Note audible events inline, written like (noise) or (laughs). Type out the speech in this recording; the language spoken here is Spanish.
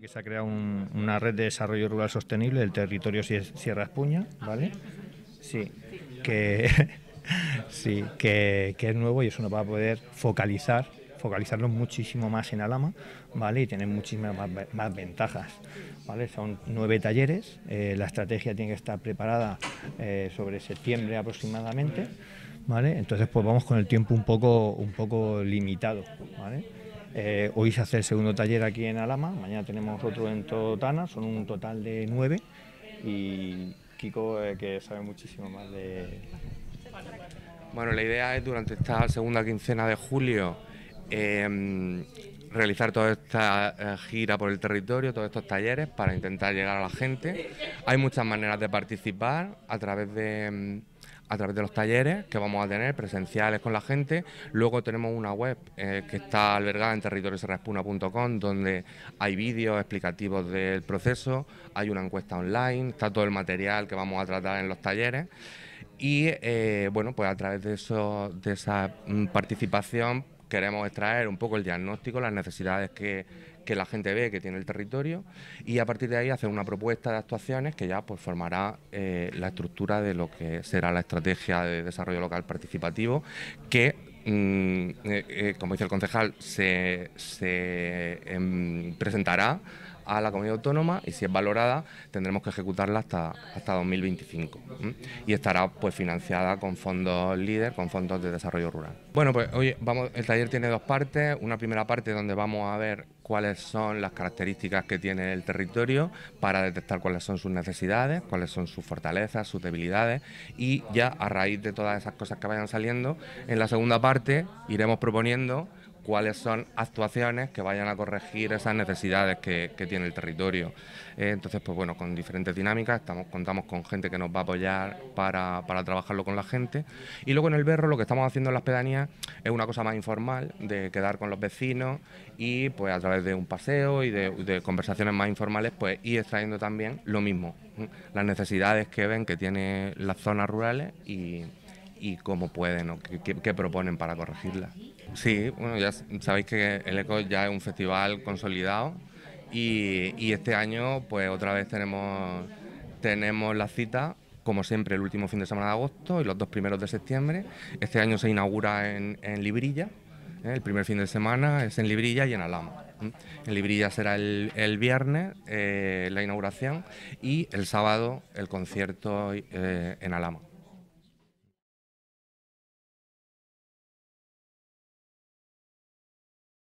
que se ha creado una red de desarrollo rural sostenible del territorio Sierra Espuña, ¿vale? Sí, que, (laughs) sí, que, es nuevo y eso nos va a poder focalizar focalizarlo muchísimo más en Alama, ¿vale? Y tener muchísimas más, ventajas, ¿vale? Son nueve talleres, eh, la estrategia tiene que estar preparada eh, sobre septiembre aproximadamente, ¿vale? Entonces, pues vamos con el tiempo un poco, un poco limitado, ¿vale? Eh, hoy se hace el segundo taller aquí en Alama, mañana tenemos otro en Totana, son un total de nueve y Kiko eh, que sabe muchísimo más de... Bueno, la idea es durante esta segunda quincena de julio em, realizar toda esta eh, gira por el territorio, todos estos talleres para intentar llegar a la gente. Hay muchas maneras de participar a través de em, a través de los talleres que vamos a tener presenciales con la gente. Luego tenemos una web eh, que está albergada en territorioserraspuna.com donde hay vídeos explicativos del proceso, hay una encuesta online, está todo el material que vamos a tratar en los talleres. Y eh, bueno, pues a través de, eso, de esa mm, participación queremos extraer un poco el diagnóstico, las necesidades que, que, la gente ve que tiene el territorio y a partir de ahí hacer una propuesta de actuaciones que ya pues, formará eh, la estructura de lo que será la estrategia de desarrollo local participativo que mm, eh, eh, como dice el concejal, se, se em, presentará a la comunidad autónoma y si es valorada tendremos que ejecutarla hasta, hasta 2025 y estará pues financiada con fondos líder, con fondos de desarrollo rural. Bueno, pues hoy vamos, el taller tiene dos partes, una primera parte donde vamos a ver cuáles son las características que tiene el territorio para detectar cuáles son sus necesidades, cuáles son sus fortalezas, sus debilidades y ya a raíz de todas esas cosas que vayan saliendo, en la segunda parte iremos proponiendo cuáles son actuaciones que vayan a corregir esas necesidades que, tiene el territorio. Eh, entonces, pues bueno, con diferentes dinámicas, contamos con gente que nos va a apoyar para, trabajarlo con la gente. Y luego en el Berro lo que estamos haciendo en las pedanías es una cosa más informal, de quedar con los vecinos y pues a través de un paseo y de, conversaciones más informales, pues ir extrayendo también lo mismo, las necesidades que ven que tiene las zonas rurales y y cómo pueden o qué, proponen para corregirla. Sí, bueno, ya sabéis que el ECO ya es un festival consolidado y, este año pues otra vez tenemos, tenemos la cita como siempre, el último fin de semana de agosto y los dos primeros de septiembre. Este año se inaugura en, Librilla, ¿eh? el primer fin de semana es en Librilla y en Alamo. En Librilla será el, viernes eh, la inauguración y el sábado el concierto eh, en Alamo.